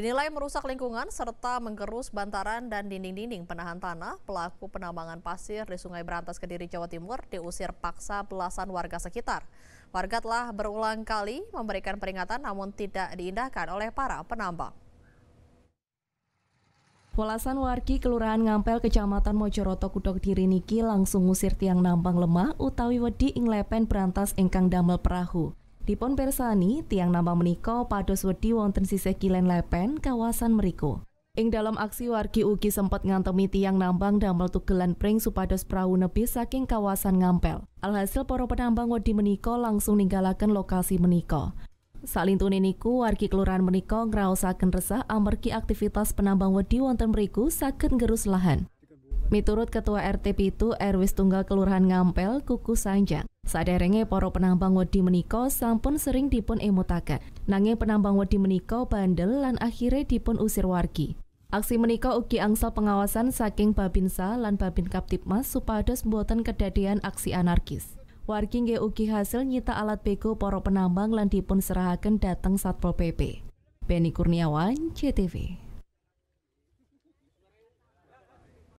Dinilai merusak lingkungan serta menggerus bantaran dan dinding-dinding penahan tanah, pelaku penambangan pasir di Sungai Berantas Kediri, Jawa Timur diusir paksa belasan warga sekitar. Warga telah berulang kali memberikan peringatan namun tidak diindahkan oleh para penambang. Polasan wargi Kelurahan Ngampel Kecamatan Mojoroto Kudok Diri niki langsung ngusir tiang nampang lemah utawi wedi ing lepen berantas ingkang damel perahu. Pon persani tiang nama meniko pada wedi wonten sisih kilen lepen kawasan meriko. Ing dalam aksi wargi ugi sempat ngantemi tiang nambang damel tugelan pring supados perahu nebis saking kawasan ngampel. Alhasil para penambang wedi meniko langsung ninggalaken lokasi meniko. Salintune niku wargi kelurahan meniko ngerausakan resah amergi aktivitas penambang wedi wonten meriku saken gerus lahan. Miturut Ketua RTP itu Erwis Tunggal Kelurahan Ngampel Kuku Sanjang, Saderenge para penambang wedi menika sampun sering dipun emutaken. Nanging penambang wedi menika bandel lan akhirnya dipun usir wargi. Aksi menika ugi angsal pengawasan saking Babinsa lan Babin Kaptipmas supados mboten kedadean aksi anarkis. Wargi nggih ugi hasil nyita alat beko para penambang lan dipun serahaken dateng Satpol PP. Beni Kurniawan, CTV.